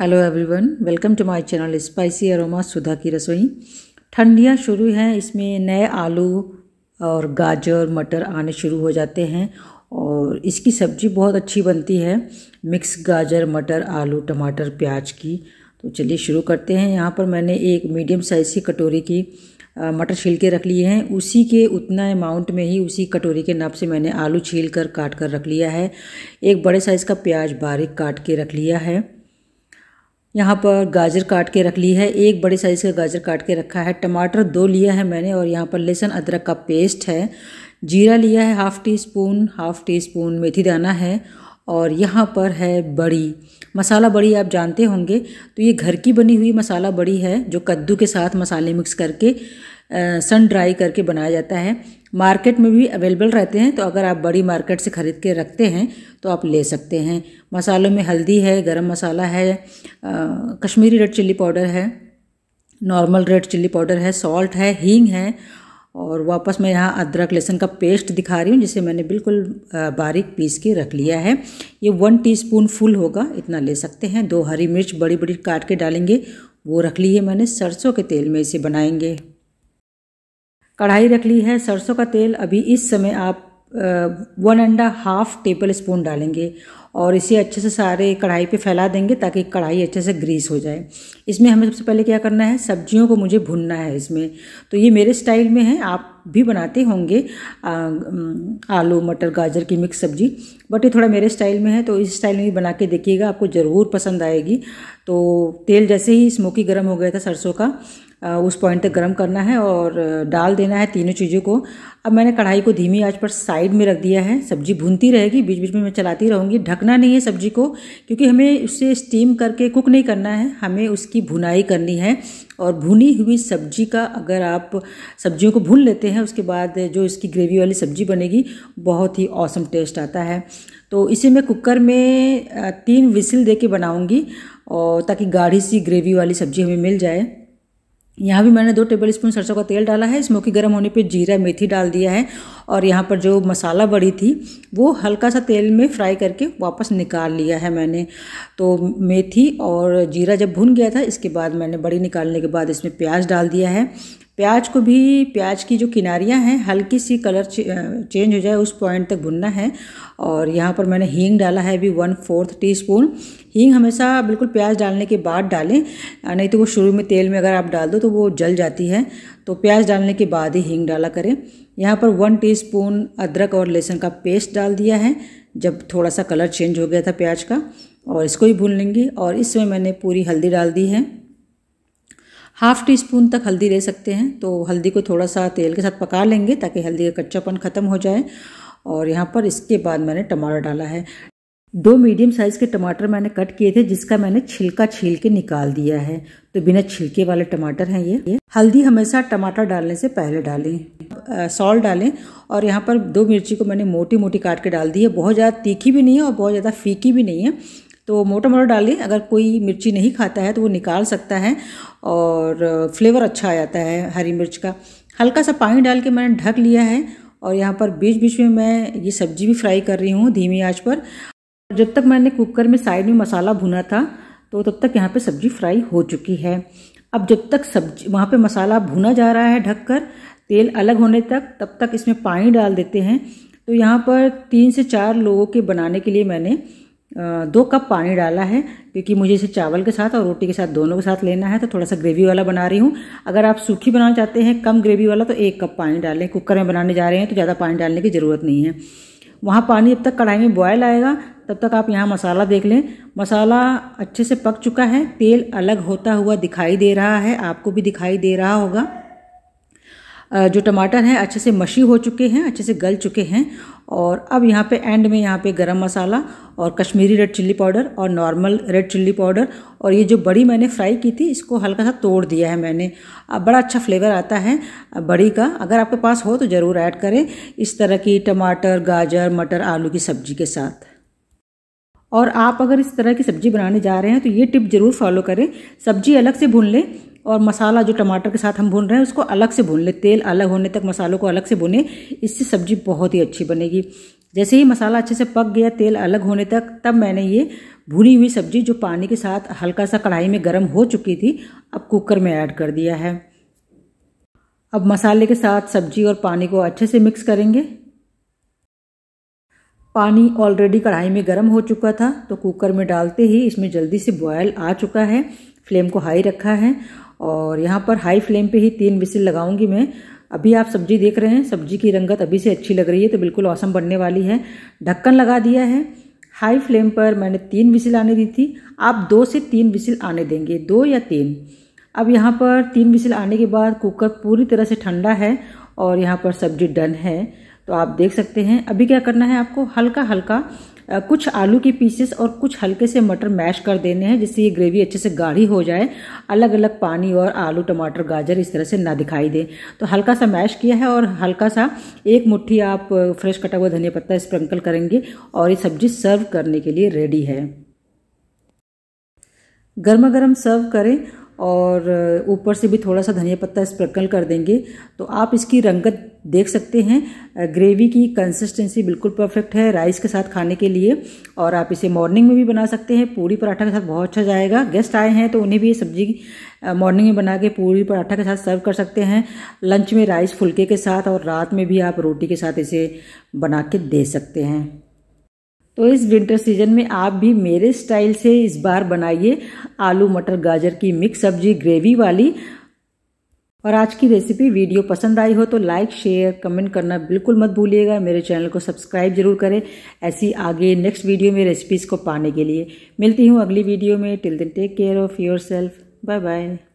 hello everyone welcome to my channel spicy aroma Sudha की रसोई ठंडियाँ शुरू हैं इसमें नए आलू और गाजर मटर आने शुरू हो जाते हैं और इसकी सब्ज़ी बहुत अच्छी बनती है मिक्स गाजर मटर आलू टमाटर प्याज की तो चलिए शुरू करते हैं यहाँ पर मैंने एक मीडियम साइज़ की कटोरी की मटर छील के रख लिए हैं उसी के उतना अमाउंट में ही उसी कटोरी के नाप से मैंने आलू छील कर काट कर रख लिया है एक बड़े साइज़ का प्याज बारीक काट के रख लिया है यहाँ पर गाजर काट के रख ली है एक बड़े साइज़ का गाजर काट के रखा है टमाटर दो लिया है मैंने और यहाँ पर लहसुन अदरक का पेस्ट है जीरा लिया है half teaspoon half teaspoon मेथी दाना है और यहाँ पर है बड़ी मसाला बड़ी आप जानते होंगे तो ये घर की बनी हुई मसाला बड़ी है जो कद्दू के साथ मसाले मिक्स करके सन ड्राई करके बनाया जाता है मार्केट में भी अवेलेबल रहते हैं तो अगर आप बड़ी मार्केट से ख़रीद के रखते हैं तो आप ले सकते हैं मसालों में हल्दी है गरम मसाला है आ, कश्मीरी रेड चिल्ली पाउडर है नॉर्मल रेड चिल्ली पाउडर है सॉल्ट है हींग है और वापस मैं यहाँ अदरक लहसुन का पेस्ट दिखा रही हूँ जिसे मैंने बिल्कुल बारीक पीस के रख लिया है ये वन टीस्पून फुल होगा इतना ले सकते हैं दो हरी मिर्च बड़ी बड़ी काट के डालेंगे वो रख ली है मैंने सरसों के तेल में इसे बनाएंगे कढ़ाई रख ली है सरसों का तेल अभी इस समय आप one and half tablespoon डालेंगे और इसे अच्छे से सारे कढ़ाई पे फैला देंगे ताकि कढ़ाई अच्छे से ग्रीस हो जाए इसमें हमें सबसे पहले क्या करना है सब्जियों को मुझे भुनना है इसमें तो ये मेरे स्टाइल में है आप भी बनाते होंगे आलू मटर गाजर की मिक्स सब्जी बट ये थोड़ा मेरे स्टाइल में है तो इस स्टाइल में भी बना के देखिएगा आपको ज़रूर पसंद आएगी तो तेल जैसे ही स्मोकी गर्म हो गया था सरसों का उस पॉइंट तक गर्म करना है और डाल देना है तीनों चीज़ों को अब मैंने कढ़ाई को धीमी आंच पर साइड में रख दिया है सब्जी भूनती रहेगी बीच बीच में मैं चलाती रहूँगी ढकना नहीं है सब्जी को क्योंकि हमें उसे स्टीम करके कुक नहीं करना है हमें उसकी भुनाई करनी है और भुनी हुई सब्जी का अगर आप सब्जियों को भून लेते हैं उसके बाद जो इसकी ग्रेवी वाली सब्जी बनेगी बहुत ही औसम टेस्ट आता है तो इसे मैं कुकर में तीन विसिल दे के बनाऊँगी और ताकि गाढ़ी सी ग्रेवी वाली सब्जी हमें मिल जाए यहाँ भी मैंने दो टेबल स्पून सरसों का तेल डाला है स्मोकी गर्म होने पे जीरा मेथी डाल दिया है और यहाँ पर जो मसाला बड़ी थी वो हल्का सा तेल में फ्राई करके वापस निकाल लिया है मैंने तो मेथी और जीरा जब भुन गया था इसके बाद मैंने बड़ी निकालने के बाद इसमें प्याज डाल दिया है प्याज को भी प्याज की जो किनारियाँ हैं हल्की सी कलर चेंज हो जाए उस पॉइंट तक भुनना है और यहाँ पर मैंने हींग डाला है अभी वन फोर्थ टी स्पून हींग हमेशा बिल्कुल प्याज डालने के बाद डालें नहीं तो वो शुरू में तेल में अगर आप डाल दो तो वो जल जाती है तो प्याज डालने के बाद ही हींग डाला करें यहाँ पर वन टी अदरक और लहसुन का पेस्ट डाल दिया है जब थोड़ा सा कलर चेंज हो गया था प्याज का और इसको ही भून लेंगे और इसमें मैंने पूरी हल्दी डाल दी है हाफ टी स्पून तक हल्दी ले सकते हैं तो हल्दी को थोड़ा सा तेल के साथ पका लेंगे ताकि हल्दी का कच्चापन ख़त्म हो जाए और यहाँ पर इसके बाद मैंने टमाटर डाला है दो मीडियम साइज़ के टमाटर मैंने कट किए थे जिसका मैंने छिलका छील के निकाल दिया है तो बिना छिलके वाले टमाटर हैं ये हल्दी हमेशा टमाटर डालने से पहले डालें सॉल्ट डालें और यहाँ पर दो मिर्ची को मैंने मोटी मोटी काट के डाल दी है बहुत ज़्यादा तीखी भी नहीं है और बहुत ज़्यादा फीकी भी नहीं है तो मोटा मोटा डाल लें अगर कोई मिर्ची नहीं खाता है तो वो निकाल सकता है और फ्लेवर अच्छा आ जाता है हरी मिर्च का हल्का सा पानी डाल के मैंने ढक लिया है और यहाँ पर बीच बीच में मैं ये सब्जी भी फ्राई कर रही हूँ धीमी आँच पर जब तक मैंने कुकर में साइड में मसाला भुना था तो तब तक यहाँ पर सब्जी फ्राई हो चुकी है अब जब तक सब्जी वहाँ पर मसाला भुना जा रहा है ढक तेल अलग होने तक तब तक इसमें पानी डाल देते हैं तो यहाँ पर तीन से चार लोगों के बनाने के लिए मैंने दो कप पानी डाला है क्योंकि मुझे इसे चावल के साथ और रोटी के साथ दोनों के साथ लेना है तो थोड़ा सा ग्रेवी वाला बना रही हूँ अगर आप सूखी बनाना चाहते हैं कम ग्रेवी वाला तो एक कप पानी डालें कुकर में बनाने जा रहे हैं तो ज़्यादा पानी डालने की ज़रूरत नहीं है वहाँ पानी जब तक कढ़ाई में बॉयल आएगा तब तक आप यहाँ मसाला देख लें मसाला अच्छे से पक चुका है तेल अलग होता हुआ दिखाई दे रहा है आपको भी दिखाई दे रहा होगा जो टमाटर हैं अच्छे से मशी हो चुके हैं अच्छे से गल चुके हैं और अब यहाँ पे एंड में यहाँ पे गरम मसाला और कश्मीरी रेड चिल्ली पाउडर और नॉर्मल रेड चिल्ली पाउडर और ये जो बड़ी मैंने फ्राई की थी इसको हल्का सा तोड़ दिया है मैंने अब बड़ा अच्छा फ्लेवर आता है बड़ी का अगर आपके पास हो तो ज़रूर ऐड करें इस तरह की टमाटर गाजर मटर आलू की सब्जी के साथ और आप अगर इस तरह की सब्ज़ी बनाने जा रहे हैं तो ये टिप ज़रूर फॉलो करें सब्ज़ी अलग से भून लें और मसाला जो टमाटर के साथ हम भून रहे हैं उसको अलग से भून लें तेल अलग होने तक मसालों को अलग से भुने इससे सब्जी बहुत ही अच्छी बनेगी जैसे ही मसाला अच्छे से पक गया तेल अलग होने तक तब मैंने ये भुनी हुई सब्जी जो पानी के साथ हल्का सा कढ़ाई में गर्म हो चुकी थी अब कुकर में ऐड कर दिया है अब मसाले के साथ सब्जी और पानी को अच्छे से मिक्स करेंगे पानी ऑलरेडी कढ़ाई में गर्म हो चुका था तो कुकर में डालते ही इसमें जल्दी से बॉयल आ चुका है फ्लेम को हाई रखा है और यहाँ पर हाई फ्लेम पे ही तीन विसिल लगाऊंगी मैं अभी आप सब्जी देख रहे हैं सब्जी की रंगत अभी से अच्छी लग रही है तो बिल्कुल औसम बनने वाली है ढक्कन लगा दिया है हाई फ्लेम पर मैंने तीन विसिल आने दी थी आप दो से तीन विसिल आने देंगे दो या तीन अब यहाँ पर तीन विसिल आने के बाद कुकर पूरी तरह से ठंडा है और यहाँ पर सब्जी डन है तो आप देख सकते हैं अभी क्या करना है आपको हल्का हल्का कुछ आलू के पीसेस और कुछ हल्के से मटर मैश कर देने हैं जिससे ये ग्रेवी अच्छे से गाढ़ी हो जाए अलग अलग पानी और आलू टमाटर गाजर इस तरह से ना दिखाई दे तो हल्का सा मैश किया है और हल्का सा एक मुट्ठी आप फ्रेश कटा हुआ धनिया पत्ता स्प्रिंकल करेंगे और ये सब्जी सर्व करने के लिए रेडी है गर्मा गर्म सर्व करें और ऊपर से भी थोड़ा सा धनिया पत्ता स्प्रिंकल कर देंगे तो आप इसकी रंगत देख सकते हैं ग्रेवी की कंसिस्टेंसी बिल्कुल परफेक्ट है राइस के साथ खाने के लिए और आप इसे मॉर्निंग में भी बना सकते हैं पूरी पराठा के साथ बहुत अच्छा जाएगा गेस्ट आए हैं तो उन्हें भी ये सब्जी मॉर्निंग में बना के पूरी पराठा के साथ सर्व कर सकते हैं लंच में राइस फुलके के साथ और रात में भी आप रोटी के साथ इसे बना के दे सकते हैं तो इस विंटर सीजन में आप भी मेरे स्टाइल से इस बार बनाइए आलू मटर गाजर की मिक्स सब्जी ग्रेवी वाली और आज की रेसिपी वीडियो पसंद आई हो तो लाइक शेयर कमेंट करना बिल्कुल मत भूलिएगा मेरे चैनल को सब्सक्राइब जरूर करें ऐसी आगे नेक्स्ट वीडियो में रेसिपीज़ को पाने के लिए मिलती हूँ अगली वीडियो में till then take care of yourself bye bye